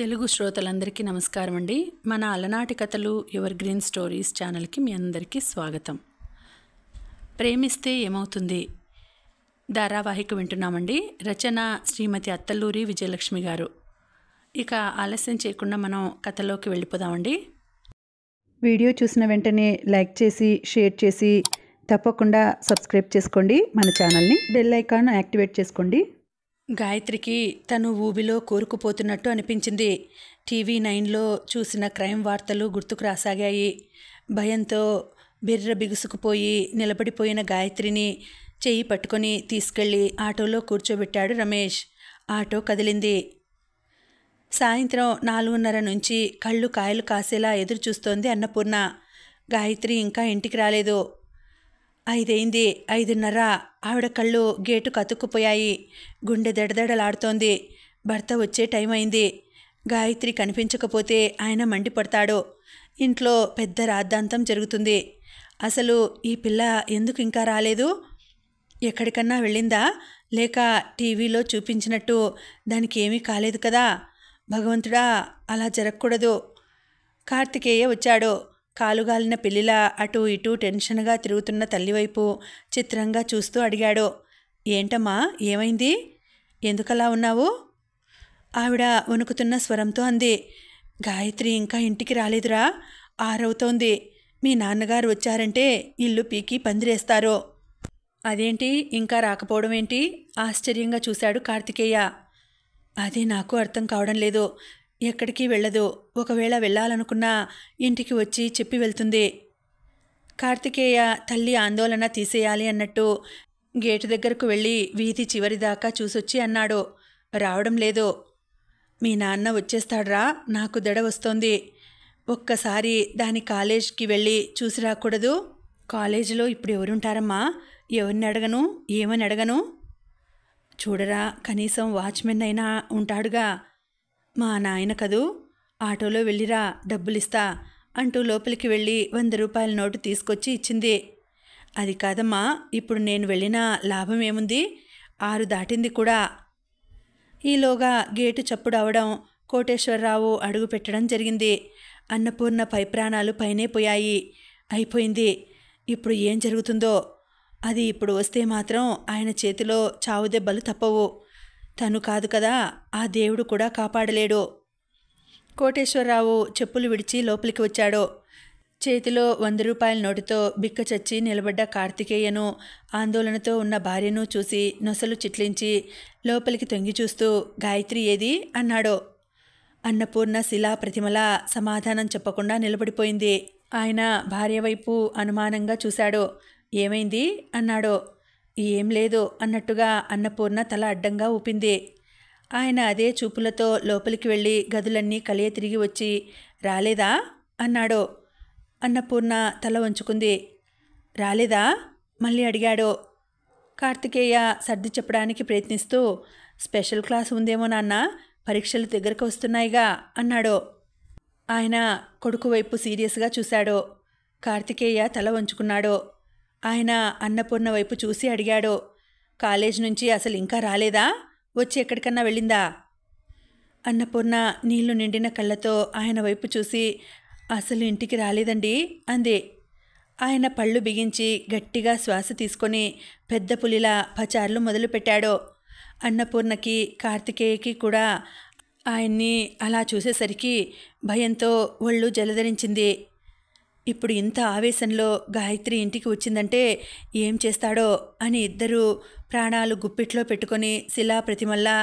తెలుగు శ్రోతలందరికీ నమస్కారం అండి మన అలనాటి కథలు ఎవర్ గ్రీన్ స్టోరీస్ ఛానల్కి మీ అందరికీ స్వాగతం ప్రేమిస్తే ఏమవుతుంది ధారావాహిక వింటున్నామండి రచన శ్రీమతి అత్తల్లూరి విజయలక్ష్మి గారు ఇక ఆలస్యం చేయకుండా మనం కథలోకి వెళ్ళిపోదామండి వీడియో చూసిన వెంటనే లైక్ చేసి షేర్ చేసి తప్పకుండా సబ్స్క్రైబ్ చేసుకోండి మన ఛానల్ని బెల్ ఐకాన్ యాక్టివేట్ చేసుకోండి గాయత్రికి తను ఊబిలో కోరుకుపోతున్నట్టు అనిపించింది టీవీ నైన్లో చూసిన క్రైమ్ వార్తలు గుర్తుకు రాసాగాయి భయంతో బిర్ర బిగుసుకుపోయి నిలబడిపోయిన గాయత్రిని చెయ్యి పట్టుకొని తీసుకెళ్ళి ఆటోలో కూర్చోబెట్టాడు రమేష్ ఆటో కదిలింది సాయంత్రం నాలుగున్నర నుంచి కళ్ళు కాయలు కాసేలా ఎదురు చూస్తోంది అన్నపూర్ణ గాయత్రి ఇంకా ఇంటికి రాలేదు ఐదైంది ఐదున్నర ఆవిడ కళ్ళు గేటు కతుక్కుపోయాయి గుండె దడదడలాడుతోంది భర్త వచ్చే టైం అయింది గాయత్రి కనిపించకపోతే ఆయన మండిపడతాడు ఇంట్లో పెద్ద రాద్ధాంతం జరుగుతుంది అసలు ఈ పిల్ల ఎందుకు ఇంకా రాలేదు ఎక్కడికన్నా వెళ్ళిందా లేక టీవీలో చూపించినట్టు దానికి ఏమీ కాలేదు కదా భగవంతుడా అలా జరగకూడదు కార్తికేయ వచ్చాడు కాలుగాలిన పిల్లిలా అటూ ఇటూ టెన్షన్గా తిరుగుతున్న తల్లివైపు చిత్రంగా చూస్తూ అడిగాడు ఏంటమ్మా ఏమైంది ఎందుకలా ఉన్నావు ఆవిడ వణుకుతున్న స్వరంతో అంది గాయత్రి ఇంకా ఇంటికి రాలేదురా ఆరవుతోంది మీ నాన్నగారు వచ్చారంటే ఇల్లు పీకి పందిరేస్తారు అదేంటి ఇంకా రాకపోవడం ఏంటి ఆశ్చర్యంగా చూశాడు కార్తికేయ అది నాకు అర్థం కావడం లేదు ఎక్కడికి వెళ్ళదు ఒకవేళ వెళ్ళాలనుకున్నా ఇంటికి వచ్చి చెప్పి వెళ్తుంది కార్తికేయ తల్లి ఆందోళన తీసేయాలి అన్నట్టు గేటు దగ్గరకు వెళ్ళి వీధి చివరిదాకా చూసొచ్చి అన్నాడు రావడం లేదు మీ నాన్న వచ్చేస్తాడ్రా నాకు దడ వస్తోంది ఒక్కసారి దాని కాలేజ్కి వెళ్ళి చూసి రాకూడదు కాలేజీలో ఇప్పుడు ఎవరుంటారమ్మా ఎవరిని అడగను ఏమని అడగను చూడరా కనీసం వాచ్మెన్ అయినా ఉంటాడుగా మా నాయన కదూ ఆటోలో వెళ్ళిరా డబ్బులిస్తా అంటూ లోపలికి వెళ్ళి వంద రూపాయల నోటు తీసుకొచ్చి ఇచ్చింది అది కాదమ్మా ఇప్పుడు నేను వెళ్ళిన లాభం ఏముంది ఆరు దాటింది కూడా ఈలోగా గేటు చప్పుడు అవడం కోటేశ్వరరావు అడుగు పెట్టడం జరిగింది అన్నపూర్ణ పై ప్రాణాలు పైనే పోయాయి అయిపోయింది ఇప్పుడు ఏం జరుగుతుందో అది ఇప్పుడు వస్తే మాత్రం ఆయన చేతిలో చావు దెబ్బలు తప్పవు తను కాదు కదా ఆ దేవుడు కూడా కాపాడలేడు కోటేశ్వరరావు చెప్పులు విడిచి లోపలికి వచ్చాడు చేతిలో వంద రూపాయల నోటుతో బిక్క చచ్చి నిలబడ్డ కార్తికేయను ఆందోళనతో ఉన్న భార్యను చూసి నొసలు చిట్లించి లోపలికి తొంగి చూస్తూ గాయత్రి ఏది అన్నాడో అన్నపూర్ణ శిలా ప్రతిమలా సమాధానం చెప్పకుండా నిలబడిపోయింది ఆయన భార్య వైపు అనుమానంగా చూశాడో ఏమైంది అన్నాడో ఏం లేదు అన్నట్టుగా అన్నపూర్ణ తల అడ్డంగా ఊపింది ఆయన అదే చూపులతో లోపలికి వెళ్ళి గదులన్నీ కలియ తిరిగి వచ్చి రాలేదా అన్నాడు అన్నపూర్ణ తల వంచుకుంది రాలేదా మళ్ళీ అడిగాడు కార్తికేయ సర్ది చెప్పడానికి ప్రయత్నిస్తూ స్పెషల్ క్లాస్ ఉందేమో నాన్న పరీక్షలు దగ్గరకు వస్తున్నాయిగా అన్నాడు ఆయన కొడుకు వైపు సీరియస్గా చూశాడు కార్తికేయ తల వంచుకున్నాడు ఆయన అన్నపూర్ణ వైపు చూసి అడిగాడు కాలేజ్ నుంచి అసలు ఇంకా రాలేదా వచ్చి ఎక్కడికన్నా వెళ్ళిందా అన్నపూర్ణ నీళ్లు నిండిన కళ్ళతో ఆయన వైపు చూసి అసలు ఇంటికి రాలేదండి అంది ఆయన పళ్ళు బిగించి గట్టిగా శ్వాస తీసుకొని పెద్ద పులిలా పచార్లు మొదలుపెట్టాడు అన్నపూర్ణకి కార్తికేయకి కూడా ఆయన్ని అలా చూసేసరికి భయంతో ఒళ్ళు జలధరించింది ఇప్పుడు ఇంత ఆవేశంలో గాయత్రి ఇంటికి వచ్చిందంటే ఏం చేస్తాడో అని ఇద్దరూ ప్రాణాలు గుప్పిట్లో పెట్టుకొని శిలా ప్రతిమల్లా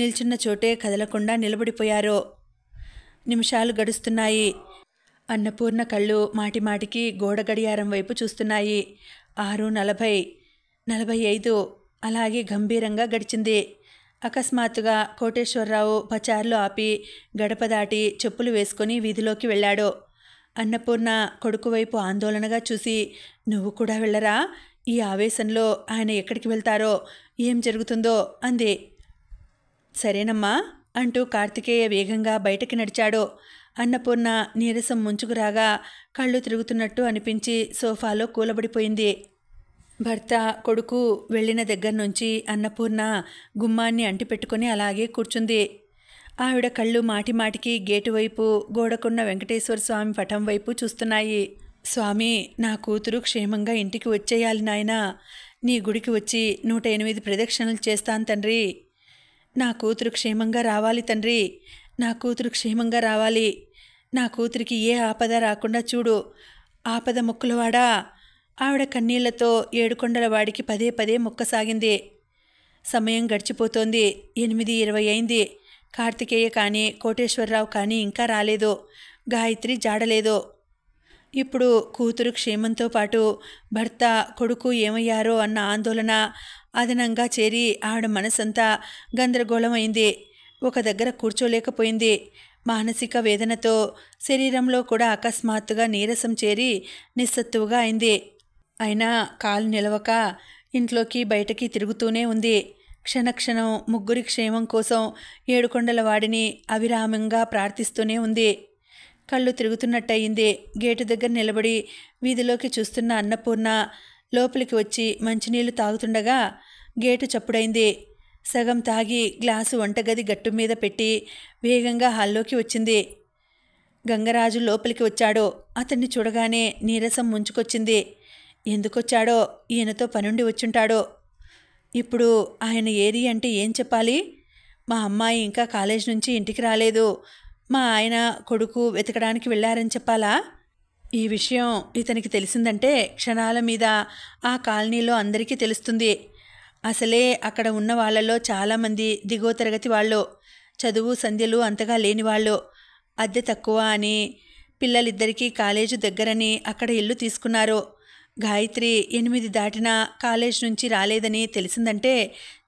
నిల్చున్న చోటే కదలకుండా నిలబడిపోయారు నిమిషాలు గడుస్తున్నాయి అన్నపూర్ణ కళ్ళు మాటిమాటికి గోడ గడియారం వైపు చూస్తున్నాయి ఆరు నలభై నలభై ఐదు అలాగే గంభీరంగా గడిచింది అకస్మాత్తుగా కోటేశ్వరరావు పచార్లో ఆపి గడప దాటి చెప్పులు వేసుకుని వీధిలోకి వెళ్ళాడు అన్నపూర్ణ కొడుకు వైపు ఆందోళనగా చూసి నువ్వు కూడా వెళ్ళరా ఈ ఆవేశంలో ఆయన ఎక్కడికి వెళ్తారో ఏం జరుగుతుందో అంది సరేనమ్మా అంటూ కార్తికేయ వేగంగా బయటకి నడిచాడు అన్నపూర్ణ నీరసం ముంచుకురాగా కళ్ళు తిరుగుతున్నట్టు అనిపించి సోఫాలో కూలబడిపోయింది భర్త కొడుకు వెళ్ళిన దగ్గర నుంచి అన్నపూర్ణ గుమ్మాన్ని అంటిపెట్టుకుని అలాగే కూర్చుంది ఆవిడ కళ్ళు మాటిమాటికి గేటు వైపు గోడకున్న వెంకటేశ్వర స్వామి పటం వైపు చూస్తున్నాయి స్వామి నా కూతురు క్షేమంగా ఇంటికి వచ్చేయాలి నాయన నీ గుడికి వచ్చి నూట ఎనిమిది ప్రదక్షిణలు చేస్తాను తండ్రి నా కూతురు క్షేమంగా రావాలి తండ్రి నా కూతురు క్షేమంగా రావాలి నా కూతురికి ఏ ఆపద రాకుండా చూడు ఆపద మొక్కులవాడా ఆవిడ కన్నీళ్లతో ఏడుకొండల వాడికి పదే పదే మొక్కసాగింది సమయం గడిచిపోతోంది ఎనిమిది ఇరవై అయింది కార్తికేయ కానీ కోటేశ్వరరావు కానీ ఇంకా రాలేదో గాయత్రి జాడలేదో ఇప్పుడు కూతురు క్షేమంతో పాటు భర్త కొడుకు ఏమయ్యారో అన్న ఆందోళన అదనంగా చేరి ఆవిడ మనసంతా గందరగోళమైంది ఒక దగ్గర కూర్చోలేకపోయింది మానసిక వేదనతో శరీరంలో కూడా అకస్మాత్తుగా నీరసం చేరి నిస్సత్తువుగా అయింది అయినా కాలు నిలవక ఇంట్లోకి బయటకి తిరుగుతూనే ఉంది క్షణక్షణం ముగ్గురి క్షేమం కోసం ఏడుకొండల వాడిని అవిరామంగా ప్రార్థిస్తూనే ఉంది కళ్ళు తిరుగుతున్నట్టయింది గేటు దగ్గర నిలబడి వీధిలోకి చూస్తున్న అన్నపూర్ణ లోపలికి వచ్చి మంచినీళ్లు తాగుతుండగా గేటు చప్పుడైంది సగం తాగి గ్లాసు వంటగది గట్టు మీద పెట్టి వేగంగా హాల్లోకి వచ్చింది గంగరాజు లోపలికి వచ్చాడో అతన్ని చూడగానే నీరసం ముంచుకొచ్చింది ఎందుకొచ్చాడో ఈయనతో పనుండి వచ్చుంటాడో ఇప్పుడు ఆయన ఏది అంటే ఏం చెప్పాలి మా అమ్మాయి ఇంకా కాలేజ్ నుంచి ఇంటికి రాలేదు మా ఆయన కొడుకు వెతకడానికి వెళ్ళారని చెప్పాలా ఈ విషయం ఇతనికి తెలిసిందంటే క్షణాల మీద ఆ కాలనీలో అందరికీ తెలుస్తుంది అసలే అక్కడ ఉన్న వాళ్ళలో చాలామంది దిగువ తరగతి వాళ్ళు చదువు సంధ్యలు అంతగా లేని వాళ్ళు అద్దె తక్కువ అని పిల్లలిద్దరికీ కాలేజీ దగ్గరని అక్కడ ఇల్లు తీసుకున్నారు గాయత్రి ఎనిమిది దాటినా కాలేజ్ నుంచి రాలేదని తెలిసిందంటే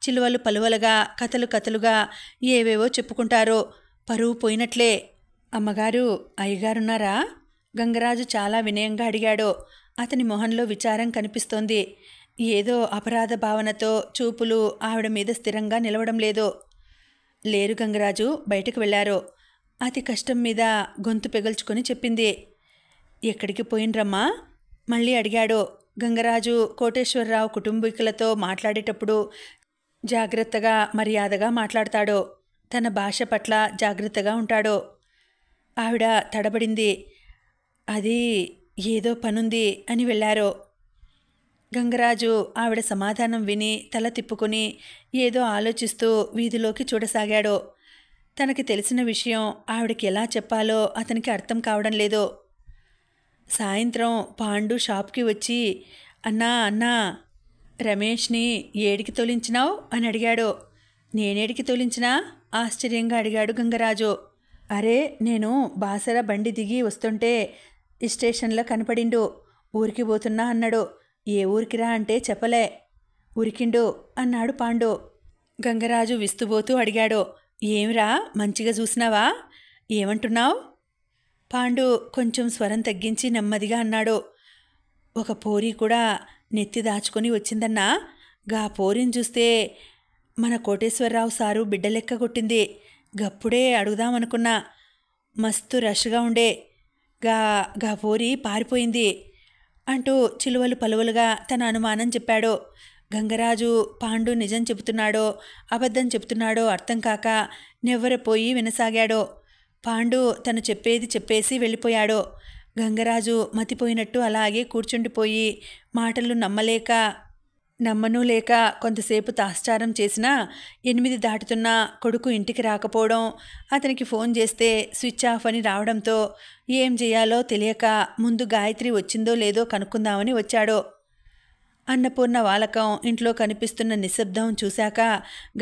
చిలువలు పలువలుగా కథలు కథలుగా ఏవేవో చెప్పుకుంటారో పరువు పోయినట్లే అమ్మగారు అయ్యగారున్నారా గంగరాజు చాలా వినయంగా అడిగాడు అతని మొహంలో విచారం కనిపిస్తోంది ఏదో అపరాధ భావనతో చూపులు ఆవిడ మీద స్థిరంగా నిలవడం లేదు లేరు గంగరాజు బయటకు వెళ్ళారు అతి కష్టం మీద గొంతు పెగల్చుకొని చెప్పింది ఎక్కడికి పోయినరమ్మా మళ్ళీ అడిగాడు గంగరాజు కోటేశ్వరరావు కుటుంబీకులతో మాట్లాడేటప్పుడు జాగ్రత్తగా మర్యాదగా మాట్లాడతాడో తన భాష పట్ల జాగ్రత్తగా ఉంటాడో ఆవిడ తడబడింది అది ఏదో పనుంది అని వెళ్ళారు గంగరాజు ఆవిడ సమాధానం విని తల తిప్పుకుని ఏదో ఆలోచిస్తూ వీధిలోకి చూడసాగాడు తనకి తెలిసిన విషయం ఆవిడకి ఎలా చెప్పాలో అతనికి అర్థం కావడం లేదు సాయంత్రం పాండు షాప్కి వచ్చి అన్నా అన్నా రమేష్ని ఏడికి తొలించినావు అని అడిగాడు నేనేడికి తొలించినా ఆశ్చర్యంగా అడిగాడు గంగరాజు అరే నేను బాసర బండి దిగి వస్తుంటే స్టేషన్లో కనపడిండు ఊరికి పోతున్నా అన్నాడు ఏ ఊరికిరా అంటే చెప్పలే ఉరికిండు అన్నాడు పాండు గంగరాజు విస్తుబోతూ అడిగాడు ఏమిరా మంచిగా చూసినావా ఏమంటున్నావు పాండు కొంచెం స్వరం తగ్గించి నెమ్మదిగా అన్నాడు ఒక పోరి కూడా నెత్తి దాచుకొని వచ్చిందన్నా గా పోరిని చూస్తే మన కోటేశ్వరరావు సారు బిడ్డలెక్క కొట్టింది గప్పుడే అడుగుదామనుకున్నా మస్తు రష్గా ఉండే గా గా పోరి పారిపోయింది అంటూ చిలువలు పలువలుగా తన అనుమానం చెప్పాడు గంగరాజు పాండు నిజం చెబుతున్నాడో అబద్ధం చెబుతున్నాడో అర్థం కాక నెవ్వరపోయి వినసాగాడో పాండు తను చెప్పేది చెప్పేసి వెళ్ళిపోయాడు గంగరాజు మతిపోయినట్టు అలాగే కూర్చుండిపోయి మాటలు నమ్మలేక నమ్మను లేక కొంతసేపు తాశ్చారం చేసినా ఎనిమిది దాటుతున్నా కొడుకు ఇంటికి రాకపోవడం అతనికి ఫోన్ చేస్తే స్విచ్ ఆఫ్ అని రావడంతో ఏం చేయాలో తెలియక ముందు గాయత్రి వచ్చిందో లేదో కనుక్కుందామని వచ్చాడు అన్నపూర్ణ వాలకం ఇంట్లో కనిపిస్తున్న నిశ్శబ్దం చూశాక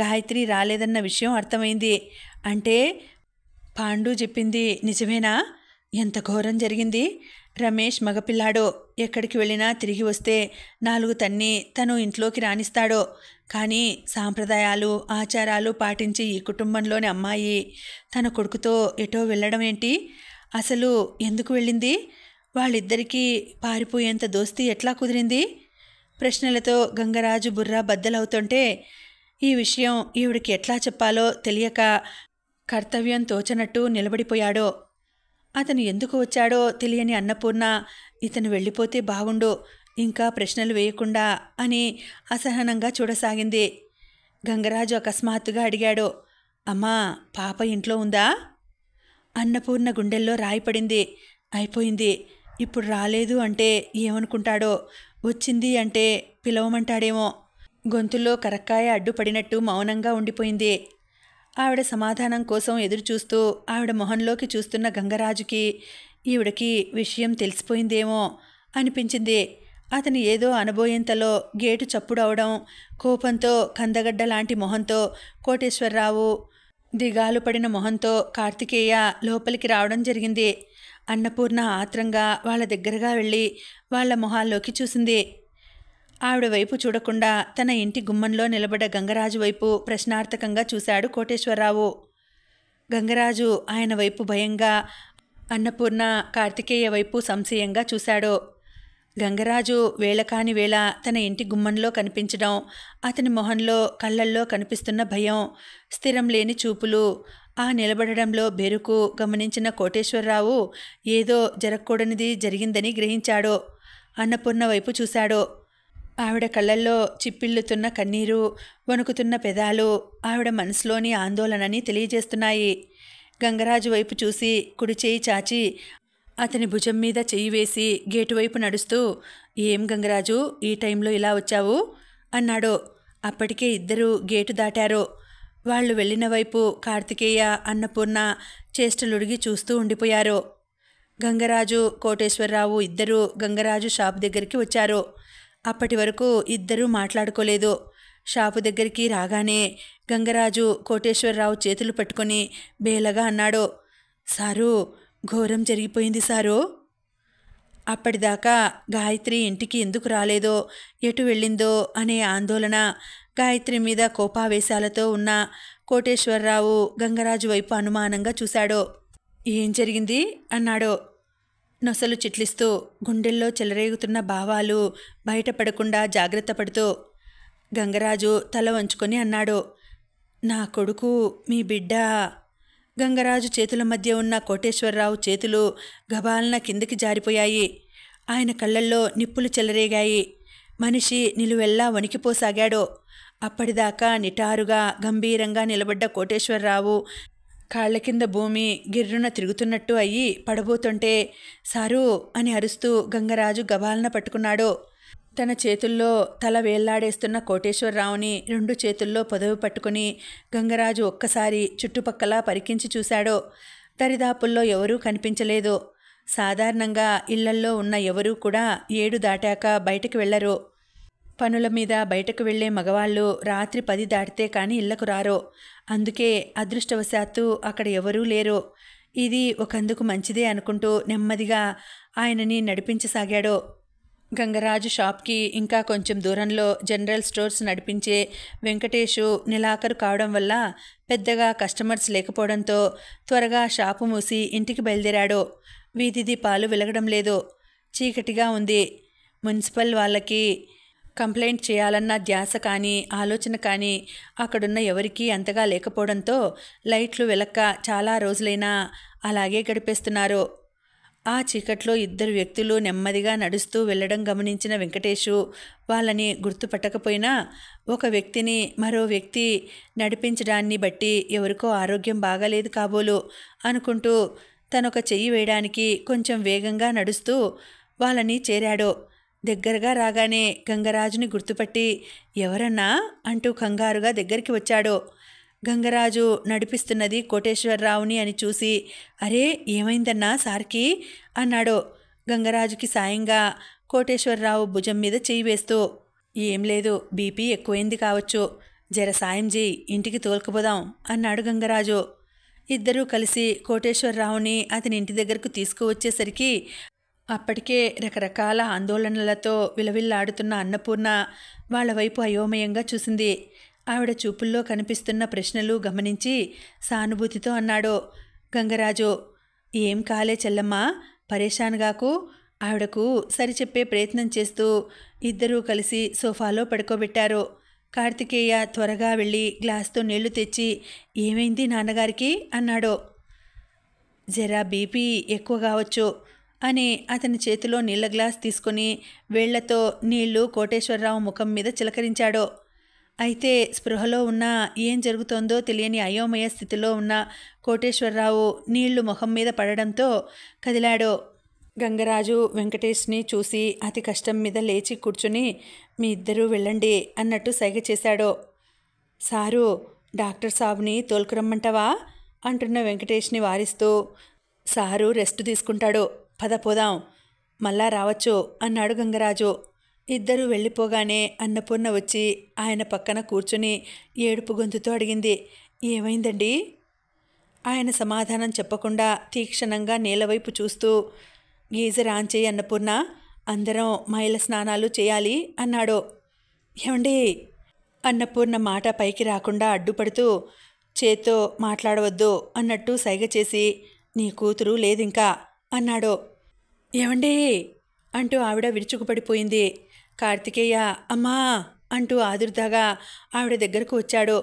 గాయత్రి రాలేదన్న విషయం అర్థమైంది అంటే పాండు చెప్పింది నిజమేనా ఎంత ఘోరం జరిగింది రమేష్ మగపిల్లాడో ఎక్కడికి వెళ్ళినా తిరిగి వస్తే నాలుగు తన్ని తను ఇంట్లోకి రాణిస్తాడో కానీ సాంప్రదాయాలు ఆచారాలు పాటించి ఈ కుటుంబంలోని అమ్మాయి తన కొడుకుతో ఎటో వెళ్ళడం ఏంటి అసలు ఎందుకు వెళ్ళింది వాళ్ళిద్దరికీ పారిపోయేంత దోస్తీ ఎట్లా కుదిరింది ప్రశ్నలతో గంగరాజు బుర్రా బద్దలవుతుంటే ఈ విషయం ఈవిడికి ఎట్లా చెప్పాలో తెలియక కర్తవ్యం తోచనట్టు నిలబడిపోయాడో అతను ఎందుకు వచ్చాడో తెలియని అన్నపూర్ణ ఇతను వెళ్ళిపోతే బాగుండు ఇంకా ప్రశ్నలు వేయకుండా అని అసహనంగా చూడసాగింది గంగరాజు అకస్మాత్తుగా అడిగాడు అమ్మా పాప ఇంట్లో ఉందా అన్నపూర్ణ గుండెల్లో రాయిపడింది అయిపోయింది ఇప్పుడు రాలేదు అంటే ఏమనుకుంటాడో వచ్చింది అంటే పిలవమంటాడేమో గొంతులో కరక్కాయ అడ్డుపడినట్టు మౌనంగా ఉండిపోయింది ఆవిడ సమాధానం కోసం ఎదురుచూస్తూ ఆవిడ మొహంలోకి చూస్తున్న గంగరాజుకి ఈవిడకి విషయం తెలిసిపోయిందేమో అనిపించింది అతని ఏదో అనబోయేంతలో గేటు చప్పుడు కోపంతో కందగడ్డ లాంటి మొహంతో కోటేశ్వరరావు దిగాలు పడిన మొహంతో కార్తికేయ లోపలికి రావడం జరిగింది అన్నపూర్ణ ఆత్రంగా వాళ్ళ దగ్గరగా వెళ్ళి వాళ్ళ మొహాల్లోకి చూసింది ఆవిడ వైపు చూడకుండా తన ఇంటి గుమ్మంలో నిలబడ్డ గంగరాజు వైపు ప్రశ్నార్థకంగా చూశాడు కోటేశ్వరరావు గంగరాజు ఆయన వైపు భయంగా అన్నపూర్ణ కార్తికేయ వైపు సంశయంగా చూశాడు గంగరాజు వేళ కాని వేళ తన ఇంటి గుమ్మంలో కనిపించడం అతని మొహంలో కళ్ళల్లో కనిపిస్తున్న భయం స్థిరం లేని చూపులు ఆ నిలబడడంలో బెరుకు గమనించిన కోటేశ్వరరావు ఏదో జరగకూడనిది జరిగిందని గ్రహించాడు అన్నపూర్ణ వైపు చూశాడు ఆవిడ కళ్ళల్లో చిప్పిల్లుతున్న కన్నీరు వణుకుతున్న పెదాలు ఆవిడ మనసులోని ఆందోళనని తెలియజేస్తున్నాయి గంగరాజు వైపు చూసి కుడి చేయి చాచి అతని భుజం మీద చెయ్యి వేసి గేటు వైపు నడుస్తూ ఏం గంగరాజు ఈ టైంలో ఇలా వచ్చావు అన్నాడు అప్పటికే ఇద్దరూ గేటు దాటారు వాళ్ళు వెళ్ళిన వైపు కార్తికేయ అన్నపూర్ణ చేష్టలుడిగి చూస్తూ ఉండిపోయారు గంగరాజు కోటేశ్వరరావు ఇద్దరూ గంగరాజు షాప్ దగ్గరికి వచ్చారు అప్పటి వరకు ఇద్దరూ మాట్లాడుకోలేదు షాపు దగ్గరికి రాగానే గంగరాజు కోటేశ్వరరావు చేతులు పట్టుకొని బేలగా అన్నాడు సారు ఘోరం జరిగిపోయింది సారు అప్పటిదాకా గాయత్రి ఇంటికి ఎందుకు రాలేదో ఎటు వెళ్ళిందో అనే ఆందోళన గాయత్రి మీద కోపావేశాలతో ఉన్న కోటేశ్వరరావు గంగరాజు వైపు అనుమానంగా చూశాడు ఏం జరిగింది అన్నాడు నొసలు చిట్లిస్తూ గుండెల్లో చెలరేగుతున్న భావాలు బయటపడకుండా జాగ్రత్త పడుతూ గంగరాజు తల వంచుకొని అన్నాడు నా కొడుకు మీ బిడ్డ గంగరాజు చేతుల మధ్య ఉన్న కోటేశ్వరరావు చేతులు గబాలన కిందకి జారిపోయాయి ఆయన కళ్ళల్లో నిప్పులు చెలరేగాయి మనిషి నిలువెల్లా వణికిపోసాగాడు అప్పటిదాకా నిటారుగా గంభీరంగా నిలబడ్డ కోటేశ్వరరావు కాళ్ల కింద భూమి గిర్రున తిరుగుతున్నట్టు అయ్యి పడబోతుంటే సారు అని అరుస్తూ గంగరాజు గబాలన పట్టుకున్నాడు తన చేతుల్లో తల వేల్లాడేస్తున్న కోటేశ్వరరావుని రెండు చేతుల్లో పొదవి పట్టుకుని గంగరాజు ఒక్కసారి చుట్టుపక్కల పరికించి చూశాడు దరిదాపుల్లో ఎవరూ కనిపించలేదు సాధారణంగా ఇళ్లల్లో ఉన్న ఎవరూ కూడా ఏడు దాటాక బయటకు వెళ్లరు పనుల మీద బయటకు వెళ్లే మగవాళ్ళు రాత్రి పది దాటితే కానీ ఇళ్లకు రారో అందుకే అదృష్టవశాత్తు అక్కడ ఎవరూ లేరో ఇది ఒకందుకు మంచిదే అనుకుంటూ నెమ్మదిగా ఆయనని నడిపించసాగాడో గంగరాజు షాప్కి ఇంకా కొంచెం దూరంలో జనరల్ స్టోర్స్ నడిపించే వెంకటేషు నిలాఖరు కావడం వల్ల పెద్దగా కస్టమర్స్ లేకపోవడంతో త్వరగా షాపు మూసి ఇంటికి బయలుదేరాడు వీధిది పాలు వెలగడం లేదు చీకటిగా ఉంది మున్సిపల్ వాళ్ళకి కంప్లైంట్ చేయాలన్న ధ్యాస కానీ ఆలోచన కానీ అక్కడున్న ఎవరికీ అంతగా లేకపోవడంతో లైట్లు వెలక్క చాలా రోజులైనా అలాగే గడిపేస్తున్నారు ఆ చీకట్లో ఇద్దరు వ్యక్తులు నెమ్మదిగా నడుస్తూ వెళ్ళడం గమనించిన వెంకటేషు వాళ్ళని గుర్తుపట్టకపోయినా ఒక వ్యక్తిని మరో వ్యక్తి నడిపించడాన్ని బట్టి ఎవరికో ఆరోగ్యం బాగాలేదు కాబోలు అనుకుంటూ తనొక చెయ్యి వేయడానికి కొంచెం వేగంగా నడుస్తూ వాళ్ళని చేరాడు దగ్గరగా రాగానే గంగరాజుని గుర్తుపట్టి ఎవరన్నా అంటూ కంగారుగా దగ్గరికి వచ్చాడు గంగరాజు నడిపిస్తున్నది కోటేశ్వరరావుని అని చూసి అరే ఏమైందన్నా సార్కి అన్నాడు గంగరాజుకి సాయంగా కోటేశ్వరరావు భుజం మీద చేయి వేస్తూ ఏం లేదు బీపీ ఎక్కువైంది కావచ్చు జర సాయం చేయి ఇంటికి తోలుకుపోదాం అన్నాడు గంగరాజు ఇద్దరూ కలిసి కోటేశ్వరరావుని అతని ఇంటి దగ్గరకు తీసుకువచ్చేసరికి అప్పటికే రకరకాల ఆందోళనలతో విలవిల్లాడుతున్న అన్నపూర్ణ వాళ్ళ వైపు అయోమయంగా చూసింది ఆవిడ చూపుల్లో కనిపిస్తున్న ప్రశ్నలు గమనించి సానుభూతితో అన్నాడు గంగరాజు ఏం కాలే చెల్లమ్మా పరేషాన్గాకు ఆవిడకు సరిచెప్పే ప్రయత్నం చేస్తూ ఇద్దరూ కలిసి సోఫాలో పడుకోబెట్టారు కార్తికేయ త్వరగా వెళ్ళి గ్లాస్తో నీళ్లు తెచ్చి ఏమైంది నాన్నగారికి అన్నాడు జరా బీపీ ఎక్కువ కావచ్చు అని అతని చేతిలో నీళ్ల గ్లాస్ తీసుకుని వేళ్లతో నీళ్లు కోటేశ్వరరావు ముఖం మీద చిలకరించాడు అయితే స్పృహలో ఉన్న ఏం జరుగుతోందో తెలియని అయోమయ స్థితిలో ఉన్న కోటేశ్వరరావు నీళ్లు ముఖం మీద పడడంతో కదిలాడు గంగరాజు వెంకటేష్ని చూసి అతి కష్టం మీద లేచి కూర్చుని మీ ఇద్దరూ వెళ్ళండి అన్నట్టు సైగ చేశాడు సారు డాక్టర్ సాబుని తోలుకురమ్మంటావా అంటున్న వెంకటేష్ని వారిస్తూ సారు రెస్ట్ తీసుకుంటాడు పద పోదాం మళ్ళా రావచ్చు అన్నాడు గంగరాజు ఇద్దరూ వెళ్ళిపోగానే అన్నపూర్ణ వచ్చి ఆయన పక్కన కూర్చుని ఏడుపు గొంతుతో అడిగింది ఏమైందండి ఆయన సమాధానం చెప్పకుండా తీక్షణంగా నేలవైపు చూస్తూ గీజర్ ఆన్ చేయి అన్నపూర్ణ అందరం మహిళ స్నానాలు చేయాలి అన్నాడు ఏమండి అన్నపూర్ణ మాట పైకి రాకుండా అడ్డుపడుతూ చేత్తో మాట్లాడవద్దు అన్నట్టు సైగ చేసి నీ కూతురు లేదింకా అన్నాడు ఏమండి అంటూ ఆవిడ విరుచుకుపడిపోయింది కార్తికేయ అమ్మా అంటూ ఆదుర్దాగా ఆవిడ దగ్గరకు వచ్చాడు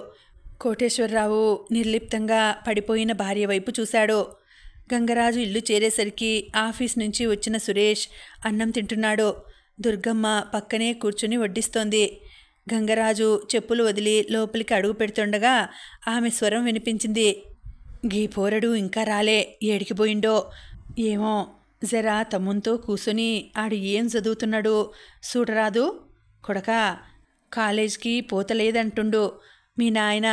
కోటేశ్వరరావు నిర్లిప్తంగా పడిపోయిన భార్య వైపు చూశాడు గంగరాజు ఇల్లు చేరేసరికి ఆఫీస్ నుంచి వచ్చిన సురేష్ అన్నం తింటున్నాడు దుర్గమ్మ పక్కనే కూర్చుని వడ్డిస్తోంది గంగరాజు చెప్పులు వదిలి లోపలికి అడుగు పెడుతుండగా ఆమె స్వరం వినిపించింది గీ పోరడు ఇంకా రాలే ఏడికిపోయిండో ఏమో జరా తమ్ముంతో కూసుని ఆడు ఏం చదువుతున్నాడో చూడరాదు కొడక కాలేజ్కి పోతలేదంటుండు మీ నాయన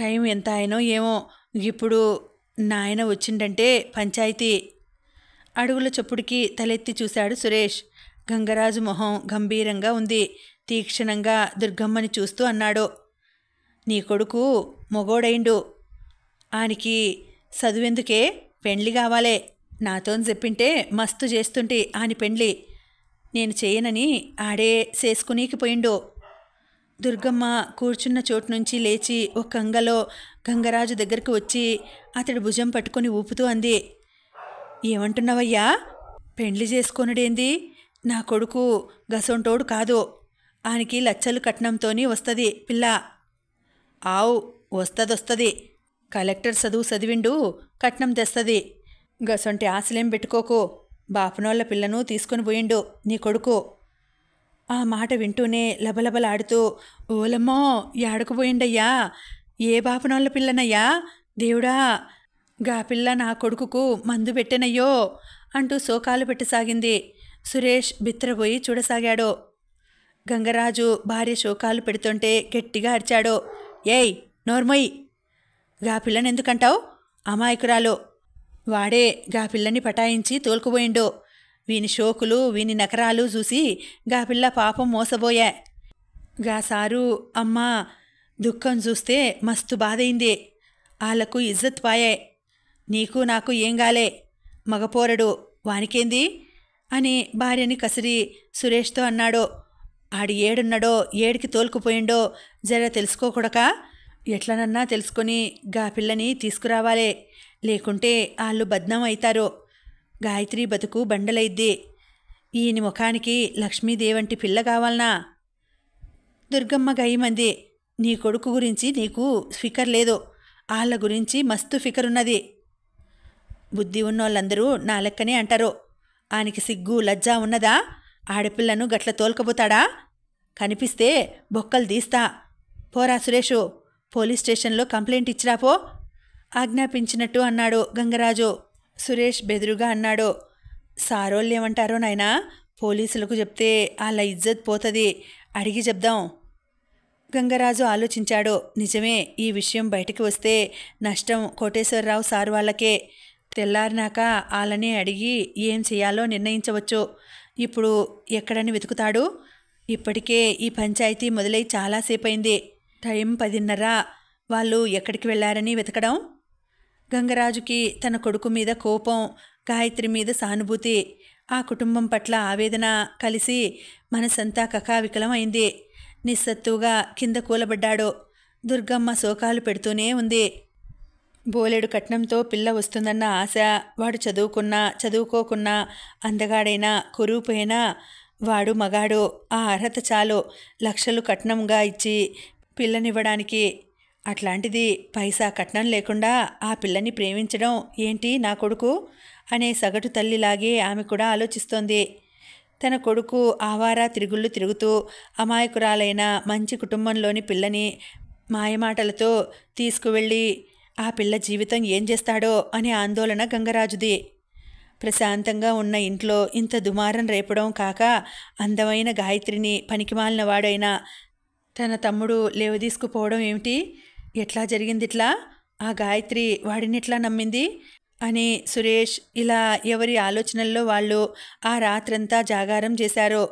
టైం ఎంత అయినో ఏమో ఇప్పుడు నాయన వచ్చిండంటే పంచాయతీ అడుగుల చప్పుడికి తలెత్తి చూశాడు సురేష్ గంగరాజు మొహం గంభీరంగా ఉంది తీక్షణంగా దుర్గమ్మని చూస్తూ అన్నాడు నీ కొడుకు మొగోడైండు ఆనికి చదువెందుకే పెండ్లి కావాలే నాతోని చెప్పింటే మస్తు చేస్తుంటే ఆని పెండ్లి నేను చేయనని ఆడే చేసుకునీకిపోయిండో దుర్గమ్మ కూర్చున్న చోటు నుంచి లేచి ఒక గంగలో గంగరాజు దగ్గరికి వచ్చి అతడి భుజం పట్టుకొని ఊపుతూ అంది ఏమంటున్నావయ్యా పెండ్లి చేసుకొనుడేంది నా కొడుకు గసొంటోడు కాదు ఆయనకి లచ్చలు కట్నంతోని వస్తుంది పిల్ల ఆవు వస్తదొస్తది కలెక్టర్ చదువు చదివిండు కట్నం తెస్తుంది గసొంటి ఆశలేం పెట్టుకోకు బాపనోళ్ళ పిల్లను తీసుకుని పోయిండు నీ కొడుకు ఆ మాట వింటూనే లబలబలాడుతూ ఓలమ్మో ఏడకుపోయిండయ్యా ఏ బాపనోళ్ళ పిల్లనయ్యా దేవుడా గా పిల్ల నా కొడుకుకు మందు పెట్టెనయ్యో అంటూ శోకాలు పెట్టసాగింది సురేష్ బిత్రపోయి చూడసాగాడు గంగరాజు భార్య శోకాలు పెడుతుంటే గట్టిగా అరిచాడు ఏయ్ నోర్మొయ్ గా పిల్లనెందుకంటావు ఎందుకంటావు అమాయకురాలు వాడే గా పిల్లని పటాయించి తోలుకుపోయిండో వీని షోకులు వీని నకరాలు చూసి గా పిల్ల పాపం మోసబోయా గా సారు అమ్మా దుఃఖం చూస్తే మస్తు బాధైంది ఆళ్లకు ఇజ్జత్ పాయే నీకు నాకు ఏం గాలే మగపోరడు వానికేంది అని భార్యని కసిరి సురేష్తో అన్నాడో ఆడి ఏడున్నాడో ఏడికి తోలుకుపోయిండో జర తెలుసుకోకూడక ఎట్లనన్నా తెలుసుకొని గా పిల్లని తీసుకురావాలే లేకుంటే వాళ్ళు బద్నాం అవుతారో గాయత్రి బతుకు బండలైద్ది ఈయని ముఖానికి లక్ష్మీదేవంటి పిల్ల కావాలనా దుర్గమ్మ గయ్యమంది నీ కొడుకు గురించి నీకు ఫికర్ లేదు వాళ్ళ గురించి మస్తు ఫికరున్నది బుద్ధి ఉన్నోళ్ళందరూ నా లెక్కనే అంటారు ఆయనకి సిగ్గు లజ్జ ఉన్నదా ఆడపిల్లను గట్ల తోల్కపోతాడా కనిపిస్తే బొక్కలు తీస్తా పోరా సురేషు పోలీస్ స్టేషన్లో కంప్లైంట్ ఇచ్చిరాపో ఆజ్ఞాపించినట్టు అన్నాడు గంగరాజు సురేష్ బెదురుగా అన్నాడు సారోళ్ళేమంటారో నాయనా పోలీసులకు చెప్తే వాళ్ళ ఇజ్జత్ పోతుంది అడిగి చెప్దాం గంగరాజు ఆలోచించాడు నిజమే ఈ విషయం బయటకు వస్తే నష్టం కోటేశ్వరరావు సార్ వాళ్ళకే తెల్లారినాక వాళ్ళని అడిగి ఏం చేయాలో నిర్ణయించవచ్చు ఇప్పుడు ఎక్కడని వెతుకుతాడు ఇప్పటికే ఈ పంచాయతీ మొదలై చాలాసేపు అయింది టైం పదిన్నర వాళ్ళు ఎక్కడికి వెళ్ళారని వెతకడం గంగరాజుకి తన కొడుకు మీద కోపం గాయత్రి మీద సానుభూతి ఆ కుటుంబం పట్ల ఆవేదన కలిసి మనసంతా కకావికలం అయింది నిస్సత్తుగా కింద కూలబడ్డాడు దుర్గమ్మ శోకాలు పెడుతూనే ఉంది బోలెడు కట్నంతో పిల్ల వస్తుందన్న ఆశ వాడు చదువుకున్నా చదువుకోకున్నా అందగాడైనా కురూపైనా వాడు మగాడు ఆ అర్హత చాలు లక్షలు కట్నంగా ఇచ్చి పిల్లనివ్వడానికి అట్లాంటిది పైసా కట్నం లేకుండా ఆ పిల్లని ప్రేమించడం ఏంటి నా కొడుకు అనే సగటు తల్లిలాగే ఆమె కూడా ఆలోచిస్తోంది తన కొడుకు ఆవారా తిరుగుళ్ళు తిరుగుతూ అమాయకురాలైన మంచి కుటుంబంలోని పిల్లని మాయమాటలతో తీసుకువెళ్ళి ఆ పిల్ల జీవితం ఏం చేస్తాడో అనే ఆందోళన గంగరాజుది ప్రశాంతంగా ఉన్న ఇంట్లో ఇంత దుమారం రేపడం కాక అందమైన గాయత్రిని పనికిమాలిన వాడైన తన తమ్ముడు లేవదీసుకుపోవడం ఏమిటి ఎట్లా జరిగింది ఇట్లా ఆ గాయత్రి వాడిని ఎట్లా నమ్మింది అని సురేష్ ఇలా ఎవరి ఆలోచనల్లో వాళ్ళు ఆ రాత్రంతా జాగారం చేశారో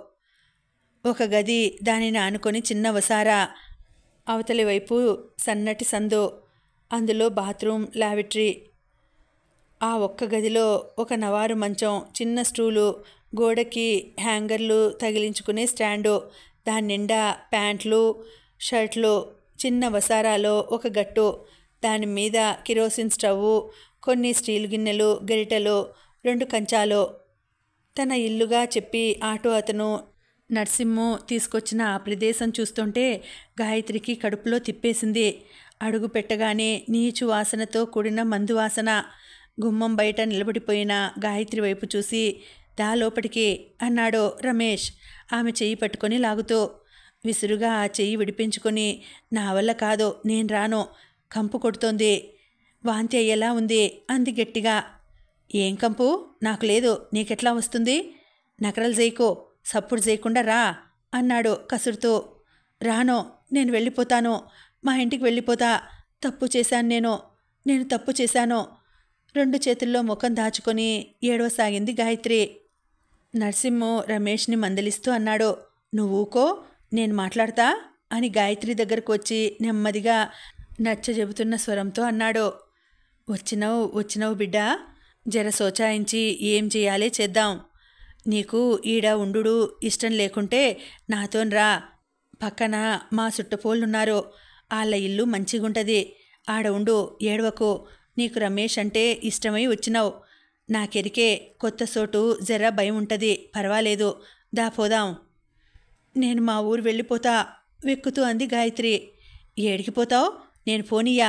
ఒక గది దానిని ఆనుకొని చిన్న వసార అవతలి వైపు సన్నటి సందు అందులో బాత్రూమ్ లావిటరీ ఆ ఒక్క గదిలో ఒక నవారు మంచం చిన్న స్టూలు గోడకి హ్యాంగర్లు తగిలించుకునే స్టాండు దాని నిండా ప్యాంట్లు షర్ట్లు చిన్న వసారాలో ఒక గట్టు దాని మీద కిరోసిన్ స్టవ్ కొన్ని స్టీల్ గిన్నెలు గరిటెలు రెండు కంచాలో తన ఇల్లుగా చెప్పి ఆటో అతను నర్సింహు తీసుకొచ్చిన ఆ ప్రదేశం చూస్తుంటే గాయత్రికి కడుపులో తిప్పేసింది అడుగు పెట్టగానే నీచు వాసనతో కూడిన మందు వాసన గుమ్మం బయట నిలబడిపోయిన గాయత్రి వైపు చూసి దా లోపటికి అన్నాడు రమేష్ ఆమె చేయి పట్టుకొని లాగుతూ విసురుగా ఆ చెయ్యి విడిపించుకొని నా వల్ల కాదో నేను రాను కంపు కొడుతోంది వాంతి అయ్యేలా ఉంది అంది గట్టిగా ఏం కంపు నాకు లేదు నీకెట్లా వస్తుంది నకరలు చేయకు సప్పుడు చేయకుండా రా అన్నాడు కసురుతూ రాను నేను వెళ్ళిపోతాను మా ఇంటికి వెళ్ళిపోతా తప్పు చేశాను నేను నేను తప్పు చేశాను రెండు చేతుల్లో ముఖం దాచుకొని ఏడవసాగింది గాయత్రి నర్సింహు రమేష్ని మందలిస్తూ అన్నాడు నువ్వుకో నేను మాట్లాడతా అని గాయత్రి దగ్గరకు వచ్చి నెమ్మదిగా నచ్చ చెబుతున్న స్వరంతో అన్నాడు వచ్చినవు వచ్చినవు బిడ్డ జర సోచాయించి ఏం చేయాలి చేద్దాం నీకు ఈడ ఉండు ఇష్టం లేకుంటే రా పక్కన మా చుట్టపోళ్ళున్నారు వాళ్ళ ఇల్లు మంచిగుంటుంది ఆడ ఉండు ఏడవకు నీకు రమేష్ అంటే ఇష్టమై వచ్చినావు నాకెరికే కొత్త చోటు జర భయం ఉంటుంది పర్వాలేదు దాపోదాం నేను మా ఊరు వెళ్ళిపోతా వెక్కుతూ అంది గాయత్రి ఏడికిపోతావు నేను ఫోనియ్యా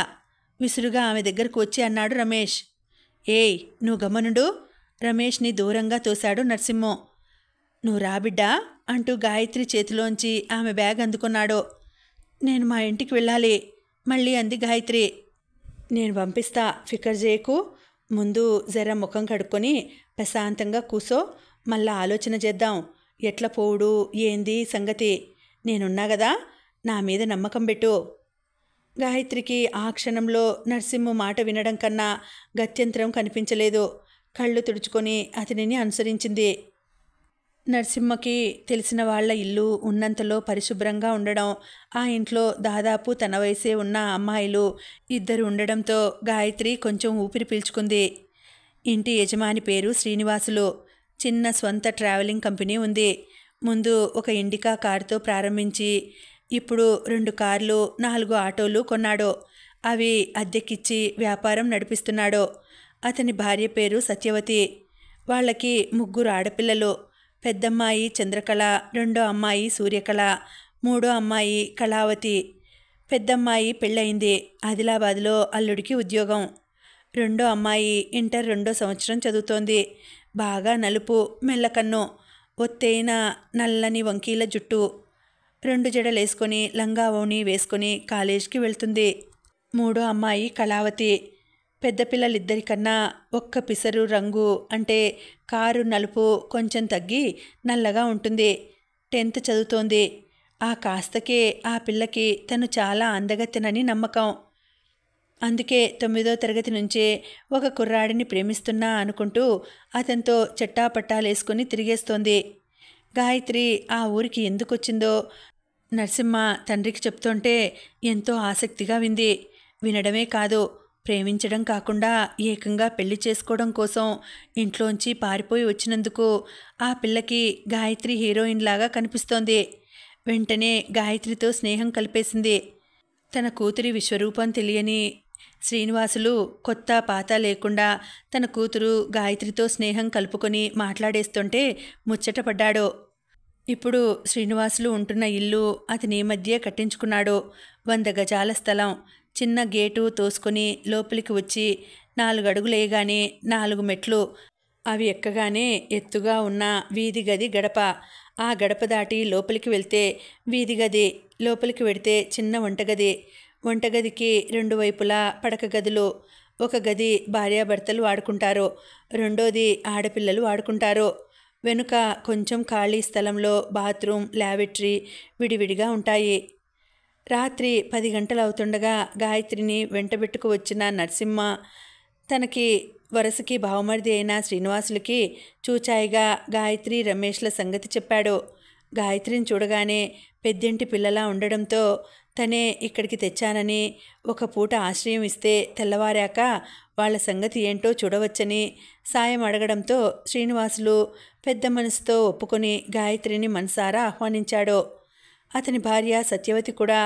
విసురుగా ఆమె దగ్గరకు వచ్చి అన్నాడు రమేష్ ఏయ్ నువ్వు గమనుడు రమేష్ని దూరంగా తోశాడు నరసింహం నువ్వు రాబిడ్డా అంటూ గాయత్రి చేతిలోంచి ఆమె బ్యాగ్ అందుకున్నాడు నేను మా ఇంటికి వెళ్ళాలి మళ్ళీ అంది గాయత్రి నేను పంపిస్తా ఫికర్ చేయకు ముందు జర ముఖం కడుక్కొని ప్రశాంతంగా కూసో మళ్ళా ఆలోచన చేద్దాం ఎట్ల పోవుడు ఏంది సంగతి నేనున్నా కదా నా మీద నమ్మకం పెట్టు గాయత్రికి ఆ క్షణంలో నరసింహ మాట వినడం కన్నా గత్యంతరం కనిపించలేదు కళ్ళు తుడుచుకొని అతనిని అనుసరించింది నరసింహకి తెలిసిన వాళ్ల ఇల్లు ఉన్నంతలో పరిశుభ్రంగా ఉండడం ఆ ఇంట్లో దాదాపు తన వయసే ఉన్న అమ్మాయిలు ఇద్దరు ఉండడంతో గాయత్రి కొంచెం ఊపిరి పీల్చుకుంది ఇంటి యజమాని పేరు శ్రీనివాసులు చిన్న స్వంత ట్రావెలింగ్ కంపెనీ ఉంది ముందు ఒక ఇండికా కారుతో ప్రారంభించి ఇప్పుడు రెండు కార్లు నాలుగు ఆటోలు కొన్నాడు అవి అద్దెకిచ్చి వ్యాపారం నడిపిస్తున్నాడు అతని భార్య పేరు సత్యవతి వాళ్ళకి ముగ్గురు ఆడపిల్లలు పెద్దమ్మాయి చంద్రకళ రెండో అమ్మాయి సూర్యకళ మూడో అమ్మాయి కళావతి పెద్దమ్మాయి పెళ్ళయింది ఆదిలాబాద్లో అల్లుడికి ఉద్యోగం రెండో అమ్మాయి ఇంటర్ రెండో సంవత్సరం చదువుతోంది బాగా నలుపు మెల్లకన్ను ఒత్తైన నల్లని వంకీల జుట్టు రెండు జడలేసుకొని లంగావోని వేసుకొని కాలేజీకి వెళ్తుంది మూడో అమ్మాయి కళావతి పెద్దపిల్లలిద్దరికన్నా ఒక్క పిసరు రంగు అంటే కారు నలుపు కొంచెం తగ్గి నల్లగా ఉంటుంది టెన్త్ చదువుతోంది ఆ కాస్తకే ఆ పిల్లకి తను చాలా అందగత్తెనని నమ్మకం అందుకే తొమ్మిదో తరగతి నుంచే ఒక కుర్రాడిని ప్రేమిస్తున్నా అనుకుంటూ అతనితో చట్టాపట్టాలేసుకుని తిరిగేస్తోంది గాయత్రి ఆ ఊరికి ఎందుకు వచ్చిందో నరసింహ తండ్రికి చెప్తుంటే ఎంతో ఆసక్తిగా వింది వినడమే కాదు ప్రేమించడం కాకుండా ఏకంగా పెళ్లి చేసుకోవడం కోసం ఇంట్లోంచి పారిపోయి వచ్చినందుకు ఆ పిల్లకి గాయత్రి హీరోయిన్ లాగా కనిపిస్తోంది వెంటనే గాయత్రితో స్నేహం కలిపేసింది తన కూతురి విశ్వరూపం తెలియని శ్రీనివాసులు కొత్త పాత లేకుండా తన కూతురు గాయత్రితో స్నేహం కలుపుకొని మాట్లాడేస్తుంటే ముచ్చటపడ్డాడు ఇప్పుడు శ్రీనివాసులు ఉంటున్న ఇల్లు అతని మధ్య కట్టించుకున్నాడు వంద గజాల స్థలం చిన్న గేటు తోసుకొని లోపలికి వచ్చి నాలుగు అడుగులేయగానే నాలుగు మెట్లు అవి ఎక్కగానే ఎత్తుగా ఉన్న వీధి గది గడప ఆ గడప దాటి లోపలికి వెళ్తే వీధి గది లోపలికి వెడితే చిన్న వంటగది వంటగదికి రెండు వైపులా పడక గదులు ఒక గది భార్యాభర్తలు వాడుకుంటారు రెండోది ఆడపిల్లలు వాడుకుంటారు వెనుక కొంచెం ఖాళీ స్థలంలో బాత్రూమ్ ల్యాబెటరీ విడివిడిగా ఉంటాయి రాత్రి పది గంటలు అవుతుండగా గాయత్రిని వెంటబెట్టుకు వచ్చిన నరసింహ తనకి వరసకి బావమరిది అయిన శ్రీనివాసులకి చూచాయిగా గాయత్రి రమేష్ల సంగతి చెప్పాడు గాయత్రిని చూడగానే పెద్దింటి పిల్లలా ఉండడంతో తనే ఇక్కడికి తెచ్చానని ఒక పూట ఆశ్రయం ఇస్తే తెల్లవారాక వాళ్ళ సంగతి ఏంటో చూడవచ్చని సాయం అడగడంతో శ్రీనివాసులు పెద్ద మనసుతో ఒప్పుకొని గాయత్రిని మనసారా ఆహ్వానించాడు అతని భార్య సత్యవతి కూడా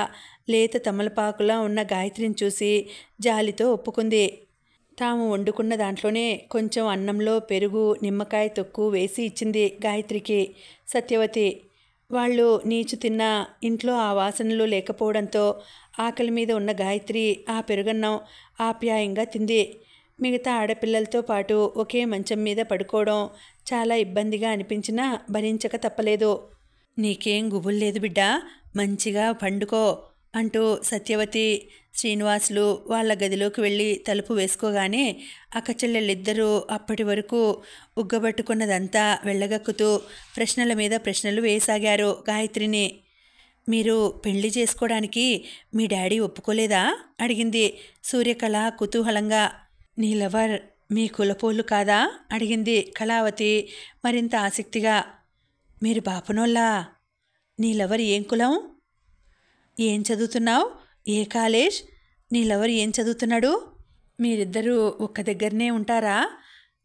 లేత తమలపాకులా ఉన్న గాయత్రిని చూసి జాలితో ఒప్పుకుంది తాము వండుకున్న దాంట్లోనే కొంచెం అన్నంలో పెరుగు నిమ్మకాయ తొక్కు వేసి ఇచ్చింది గాయత్రికి సత్యవతి వాళ్ళు నీచు తిన్న ఇంట్లో ఆ వాసనలు లేకపోవడంతో ఆకలి మీద ఉన్న గాయత్రి ఆ పెరుగన్నం ఆప్యాయంగా తింది మిగతా ఆడపిల్లలతో పాటు ఒకే మంచం మీద పడుకోవడం చాలా ఇబ్బందిగా అనిపించినా భరించక తప్పలేదు నీకేం గుబుల్లేదు బిడ్డా మంచిగా పండుకో అంటూ సత్యవతి శ్రీనివాసులు వాళ్ళ గదిలోకి వెళ్ళి తలుపు వేసుకోగానే అక్కచెల్లెళ్ళిద్దరూ అప్పటి వరకు ఉగ్గబట్టుకున్నదంతా వెళ్ళగక్కుతూ ప్రశ్నల మీద ప్రశ్నలు వేయసాగారు గాయత్రిని మీరు పెళ్లి చేసుకోవడానికి మీ డాడీ ఒప్పుకోలేదా అడిగింది సూర్యకళ కుతూహలంగా నీ లవర్ మీ కులపోలు కాదా అడిగింది కళావతి మరింత ఆసక్తిగా మీరు బాపనోళ్ళా నీ లవర్ ఏం కులం ఏం చదువుతున్నావు ఏ కాలేజ్ నీ లవర్ ఏం చదువుతున్నాడు మీరిద్దరూ ఒక్క దగ్గరనే ఉంటారా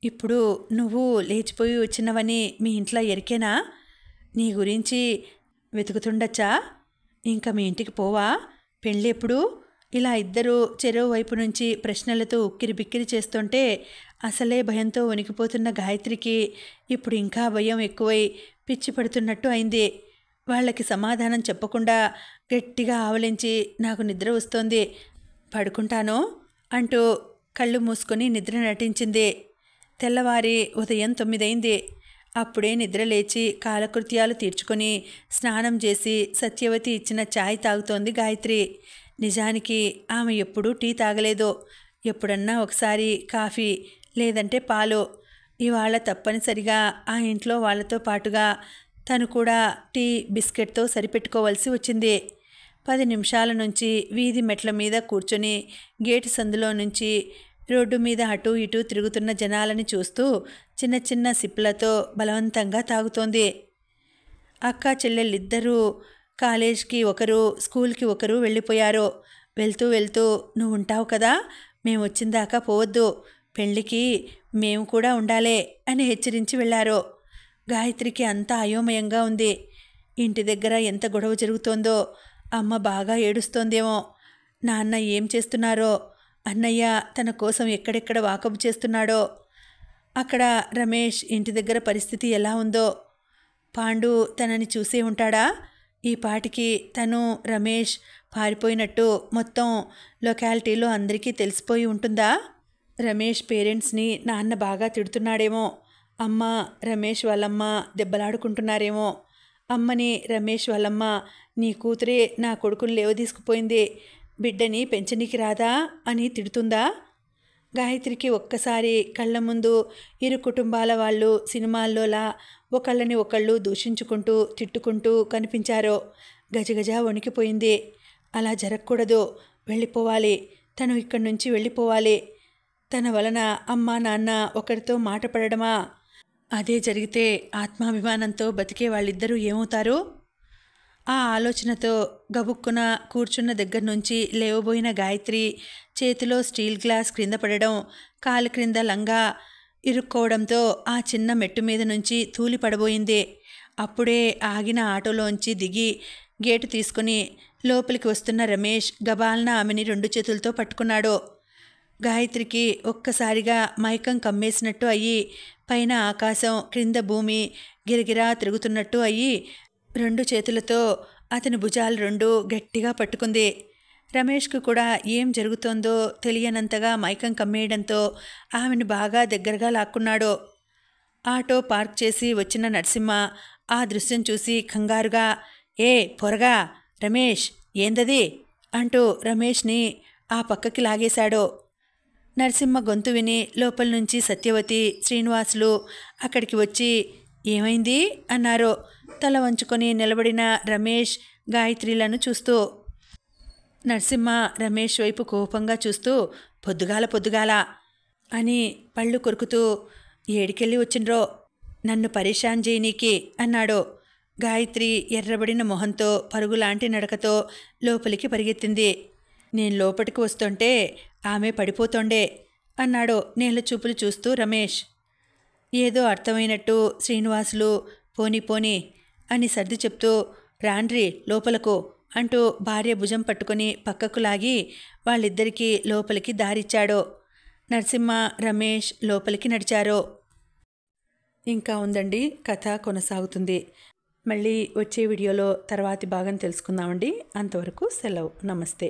ఇప్పుడు నువ్వు లేచిపోయి వచ్చినవని మీ ఇంట్లో ఎరికేనా నీ గురించి వెతుకుతుండచ్చా ఇంకా మీ ఇంటికి పోవా పెళ్ళి ఎప్పుడు ఇలా ఇద్దరూ చెరువు వైపు నుంచి ప్రశ్నలతో ఉక్కిరి బిక్కిరి చేస్తుంటే అసలే భయంతో వణికిపోతున్న గాయత్రికి ఇప్పుడు ఇంకా భయం ఎక్కువై పిచ్చి పడుతున్నట్టు అయింది వాళ్ళకి సమాధానం చెప్పకుండా గట్టిగా ఆవలించి నాకు నిద్ర వస్తోంది పడుకుంటాను అంటూ కళ్ళు మూసుకొని నిద్ర నటించింది తెల్లవారి ఉదయం తొమ్మిదైంది అప్పుడే నిద్ర లేచి కాలకృత్యాలు తీర్చుకొని స్నానం చేసి సత్యవతి ఇచ్చిన ఛాయ్ తాగుతోంది గాయత్రి నిజానికి ఆమె ఎప్పుడూ టీ తాగలేదు ఎప్పుడన్నా ఒకసారి కాఫీ లేదంటే పాలు ఇవాళ తప్పనిసరిగా ఆ ఇంట్లో వాళ్ళతో పాటుగా తను కూడా టీ బిస్కెట్తో సరిపెట్టుకోవాల్సి వచ్చింది పది నిమిషాల నుంచి వీధి మెట్ల మీద కూర్చొని గేటు సందులో నుంచి రోడ్డు మీద అటు ఇటు తిరుగుతున్న జనాలని చూస్తూ చిన్న చిన్న సిప్పులతో బలవంతంగా తాగుతోంది అక్క చెల్లెళ్ళిద్దరూ కాలేజ్కి ఒకరు స్కూల్కి ఒకరు వెళ్ళిపోయారు వెళ్తూ వెళ్తూ నువ్వు ఉంటావు కదా మేము వచ్చిందాకా పోవద్దు పెళ్ళికి మేము కూడా ఉండాలే అని హెచ్చరించి వెళ్ళారు గాయత్రికి అంతా అయోమయంగా ఉంది ఇంటి దగ్గర ఎంత గొడవ జరుగుతోందో అమ్మ బాగా ఏడుస్తోందేమో నాన్న ఏం చేస్తున్నారో అన్నయ్య తన కోసం ఎక్కడెక్కడ వాకబు చేస్తున్నాడో అక్కడ రమేష్ ఇంటి దగ్గర పరిస్థితి ఎలా ఉందో పాండు తనని చూసే ఉంటాడా ఈ పాటికి తను రమేష్ పారిపోయినట్టు మొత్తం లొకాలిటీలో అందరికీ తెలిసిపోయి ఉంటుందా రమేష్ పేరెంట్స్ని నాన్న బాగా తిడుతున్నాడేమో అమ్మ రమేష్ వాళ్ళమ్మ దెబ్బలాడుకుంటున్నారేమో అమ్మని రమేష్ వాళ్ళమ్మ నీ కూతురే నా కొడుకుని లేవ తీసుకుపోయింది బిడ్డని పెంచనీకి రాదా అని తిడుతుందా గాయత్రికి ఒక్కసారి కళ్ళ ముందు ఇరు కుటుంబాల వాళ్ళు సినిమాల్లోలా ఒకళ్ళని ఒకళ్ళు దూషించుకుంటూ తిట్టుకుంటూ కనిపించారో గజగజ వణికిపోయింది అలా జరగకూడదు వెళ్ళిపోవాలి తను ఇక్కడి నుంచి వెళ్ళిపోవాలి తన వలన అమ్మా నాన్న ఒకరితో మాట పడడమా అదే జరిగితే ఆత్మాభిమానంతో బతికే వాళ్ళిద్దరూ ఏమవుతారో ఆ ఆలోచనతో గబుక్కున కూర్చున్న దగ్గర నుంచి లేవబోయిన గాయత్రి చేతిలో స్టీల్ గ్లాస్ క్రింద పడడం కాలు క్రింద లంగా ఇరుక్కోవడంతో ఆ చిన్న మెట్టు మీద నుంచి తూలి పడబోయిందే అప్పుడే ఆగిన ఆటోలోంచి దిగి గేటు తీసుకుని లోపలికి వస్తున్న రమేష్ గబాల్న ఆమెని రెండు చేతులతో పట్టుకున్నాడో గాయత్రికి ఒక్కసారిగా మైకం కమ్మేసినట్టు అయ్యి పైన ఆకాశం క్రింద భూమి గిరగిరా తిరుగుతున్నట్టు అయ్యి రెండు చేతులతో అతని భుజాలు రెండు గట్టిగా పట్టుకుంది రమేష్కు కూడా ఏం జరుగుతోందో తెలియనంతగా మైకం కమ్మేయడంతో ఆమెను బాగా దగ్గరగా లాక్కున్నాడు ఆటో పార్క్ చేసి వచ్చిన నరసింహ ఆ దృశ్యం చూసి కంగారుగా ఏ పొరగా రమేష్ ఏందది అంటూ రమేష్ని ఆ పక్కకి లాగేశాడు నరసింహ గొంతు విని లోపల నుంచి సత్యవతి శ్రీనివాసులు అక్కడికి వచ్చి ఏమైంది అన్నారు తల వంచుకొని నిలబడిన రమేష్ గాయత్రిలను చూస్తూ నరసింహ రమేష్ వైపు కోపంగా చూస్తూ పొద్దుగాల పొద్దుగాల అని పళ్ళు కొరుకుతూ ఏడికెళ్ళి వచ్చిండ్రో నన్ను పరిశాన్ చేయనీకి అన్నాడు గాయత్రి ఎర్రబడిన మొహంతో పరుగులాంటి నడకతో లోపలికి పరిగెత్తింది నేను లోపలికి వస్తుంటే ఆమె పడిపోతుండే అన్నాడు నీళ్ళ చూపులు చూస్తూ రమేష్ ఏదో అర్థమైనట్టు శ్రీనివాసులు పోని పోని అని సర్ది చెప్తూ రాండ్రి లోపలకు అంటూ భార్య భుజం పట్టుకుని పక్కకు లాగి వాళ్ళిద్దరికీ లోపలికి దారిచ్చాడు నరసింహ రమేష్ లోపలికి నడిచారు ఇంకా ఉందండి కథ కొనసాగుతుంది మళ్ళీ వచ్చే వీడియోలో తర్వాతి భాగం తెలుసుకుందామండి అంతవరకు సెలవు నమస్తే